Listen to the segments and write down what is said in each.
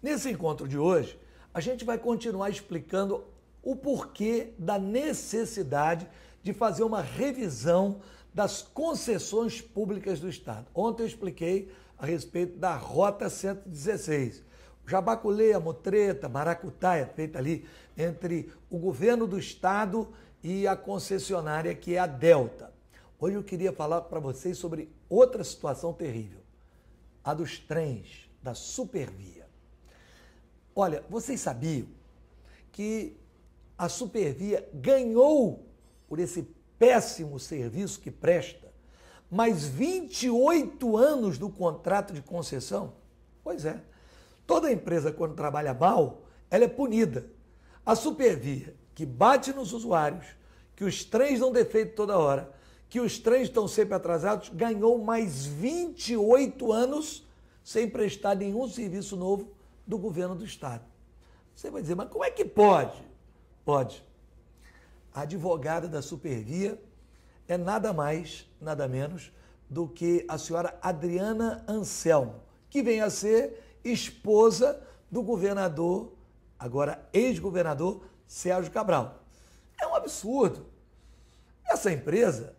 Nesse encontro de hoje, a gente vai continuar explicando o porquê da necessidade de fazer uma revisão das concessões públicas do Estado. Ontem eu expliquei a respeito da Rota 116. Jabaculeia, Motreta, Maracutaia, feita ali entre o governo do Estado e a concessionária que é a Delta. Hoje eu queria falar para vocês sobre outra situação terrível, a dos trens da Supervia. Olha, vocês sabiam que a Supervia ganhou por esse péssimo serviço que presta mais 28 anos do contrato de concessão? Pois é. Toda empresa, quando trabalha mal, ela é punida. A Supervia, que bate nos usuários, que os trens dão defeito toda hora, que os trens estão sempre atrasados, ganhou mais 28 anos sem prestar nenhum serviço novo do governo do Estado. Você vai dizer, mas como é que pode? Pode. A advogada da Supervia é nada mais, nada menos do que a senhora Adriana Anselmo, que vem a ser esposa do governador, agora ex-governador Sérgio Cabral. É um absurdo. Essa empresa,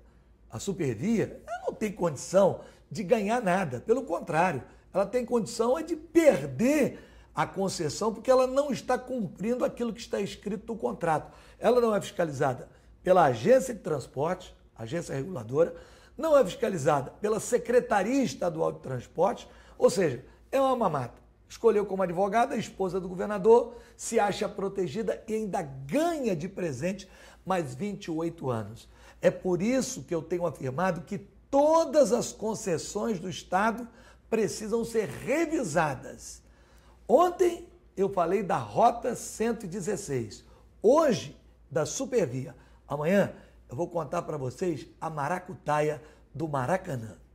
a Supervia, ela não tem condição de ganhar nada. Pelo contrário, ela tem condição é de perder a concessão porque ela não está cumprindo aquilo que está escrito no contrato. Ela não é fiscalizada pela agência de transportes, agência reguladora, não é fiscalizada pela Secretaria Estadual de Transportes, ou seja, é uma mamata. Escolheu como advogada a esposa do governador, se acha protegida e ainda ganha de presente mais 28 anos. É por isso que eu tenho afirmado que todas as concessões do Estado precisam ser revisadas Ontem eu falei da Rota 116, hoje da Supervia. Amanhã eu vou contar para vocês a maracutaia do Maracanã.